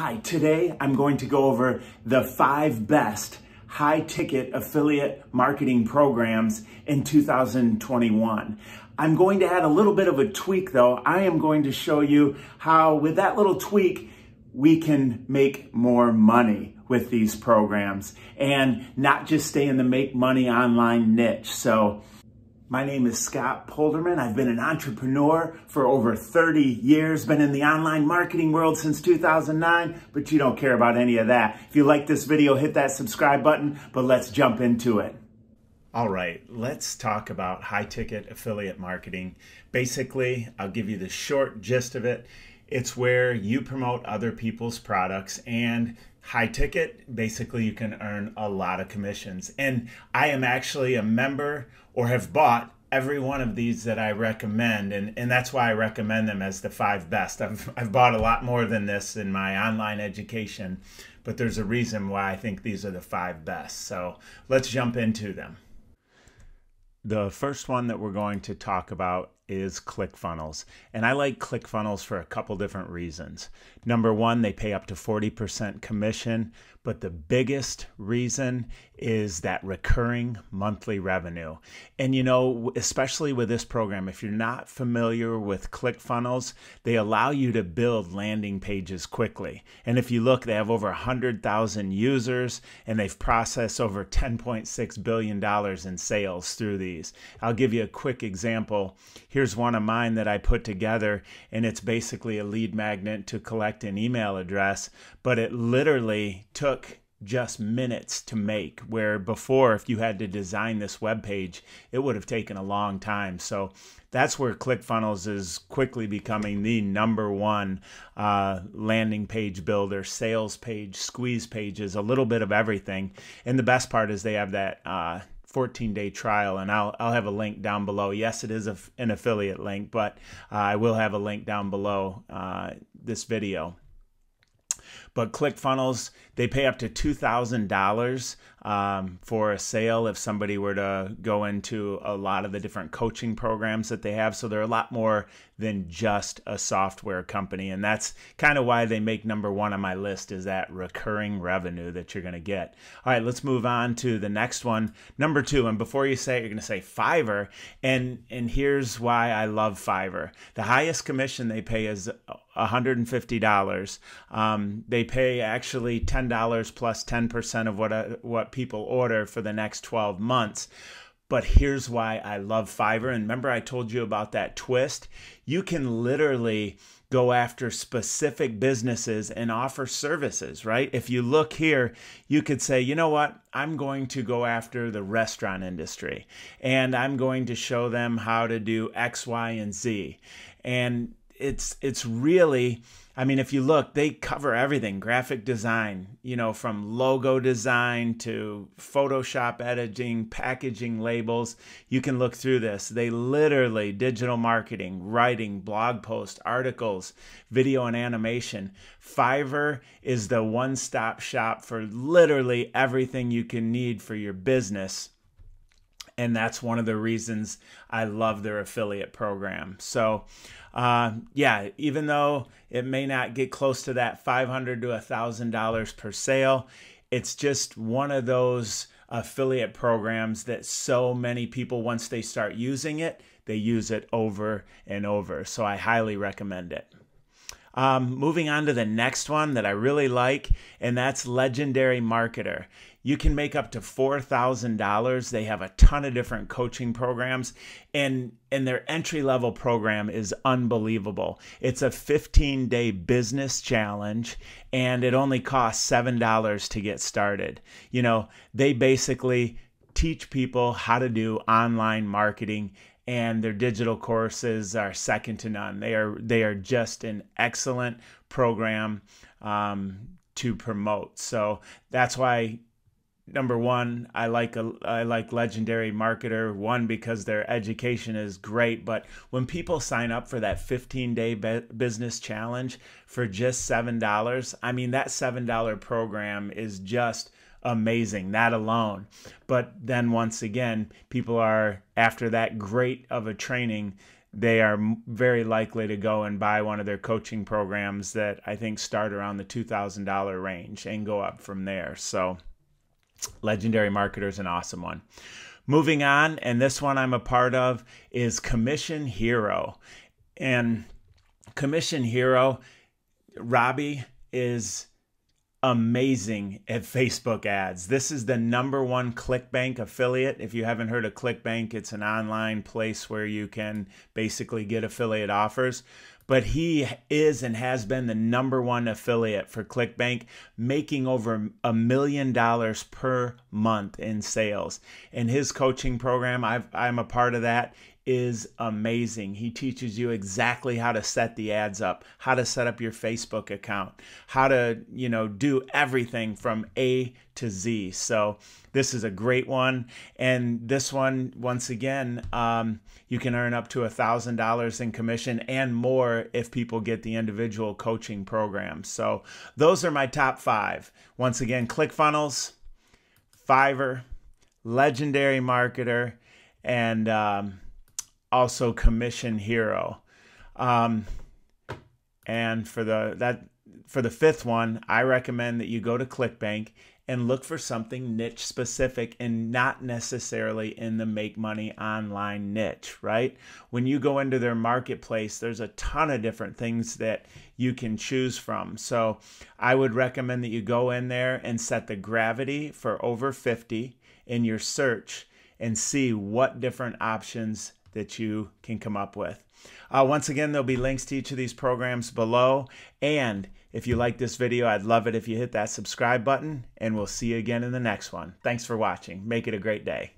Hi, today I'm going to go over the five best high ticket affiliate marketing programs in 2021. I'm going to add a little bit of a tweak though. I am going to show you how with that little tweak, we can make more money with these programs and not just stay in the make money online niche. So my name is Scott Polderman. I've been an entrepreneur for over 30 years, been in the online marketing world since 2009, but you don't care about any of that. If you like this video, hit that subscribe button, but let's jump into it. All right, let's talk about high ticket affiliate marketing. Basically, I'll give you the short gist of it. It's where you promote other people's products and high ticket, basically you can earn a lot of commissions. And I am actually a member or have bought every one of these that I recommend. And, and that's why I recommend them as the five best. I've, I've bought a lot more than this in my online education, but there's a reason why I think these are the five best. So let's jump into them. The first one that we're going to talk about is ClickFunnels. And I like ClickFunnels for a couple different reasons. Number one, they pay up to 40% commission, but the biggest reason is that recurring monthly revenue. And you know, especially with this program, if you're not familiar with ClickFunnels, they allow you to build landing pages quickly. And if you look, they have over 100,000 users and they've processed over $10.6 billion in sales through these. I'll give you a quick example. Here here's one of mine that I put together, and it's basically a lead magnet to collect an email address. But it literally took just minutes to make where before if you had to design this web page it would have taken a long time so that's where clickfunnels is quickly becoming the number one uh, landing page builder sales page squeeze pages a little bit of everything and the best part is they have that uh, 14 day trial, and I'll I'll have a link down below. Yes, it is a, an affiliate link, but uh, I will have a link down below uh, this video. But ClickFunnels, they pay up to $2,000 um, for a sale if somebody were to go into a lot of the different coaching programs that they have. So they're a lot more than just a software company. And that's kind of why they make number one on my list is that recurring revenue that you're going to get. All right, let's move on to the next one. Number two, and before you say it, you're going to say Fiverr. And, and here's why I love Fiverr. The highest commission they pay is $150. Um, they pay actually $10 plus 10% of what, uh, what people order for the next 12 months. But here's why I love Fiverr. And remember, I told you about that twist? You can literally go after specific businesses and offer services, right? If you look here, you could say, you know what? I'm going to go after the restaurant industry and I'm going to show them how to do X, Y, and Z. And it's, it's really I mean, if you look, they cover everything graphic design, you know, from logo design to Photoshop editing, packaging labels. You can look through this. They literally digital marketing, writing, blog posts, articles, video and animation. Fiverr is the one stop shop for literally everything you can need for your business and that's one of the reasons I love their affiliate program. So uh, yeah, even though it may not get close to that $500 to $1,000 per sale, it's just one of those affiliate programs that so many people, once they start using it, they use it over and over. So I highly recommend it. Um, moving on to the next one that I really like, and that's Legendary Marketer. You can make up to $4,000. They have a ton of different coaching programs and and their entry level program is unbelievable. It's a 15-day business challenge and it only costs $7 to get started. You know, they basically teach people how to do online marketing and their digital courses are second to none. They are they are just an excellent program um, to promote. So that's why number one, I like a, I like legendary marketer one because their education is great, but when people sign up for that 15-day business challenge for just $7, I mean that $7 program is just amazing that alone. But then once again, people are after that great of a training they are very likely to go and buy one of their coaching programs that I think start around the $2,000 range and go up from there. So, Legendary Marketers, an awesome one. Moving on, and this one I'm a part of is Commission Hero. And Commission Hero, Robbie is amazing at Facebook ads. This is the number one ClickBank affiliate. If you haven't heard of ClickBank, it's an online place where you can basically get affiliate offers but he is and has been the number one affiliate for ClickBank, making over a million dollars per month in sales. And his coaching program, i am a part of that, is amazing. He teaches you exactly how to set the ads up, how to set up your Facebook account, how to, you know, do everything from A to Z. So this is a great one. And this one, once again, um, you can earn up to a $1,000 in commission and more if people get the individual coaching program. So those are my top five. Once again, ClickFunnels, Fiverr, Legendary Marketer, and, um, also commission hero. Um, and for the that for the fifth one, I recommend that you go to ClickBank and look for something niche specific and not necessarily in the make money online niche, right? When you go into their marketplace, there's a ton of different things that you can choose from. So I would recommend that you go in there and set the gravity for over 50 in your search and see what different options that you can come up with. Uh, once again, there'll be links to each of these programs below. And if you like this video, I'd love it if you hit that subscribe button, and we'll see you again in the next one. Thanks for watching. Make it a great day.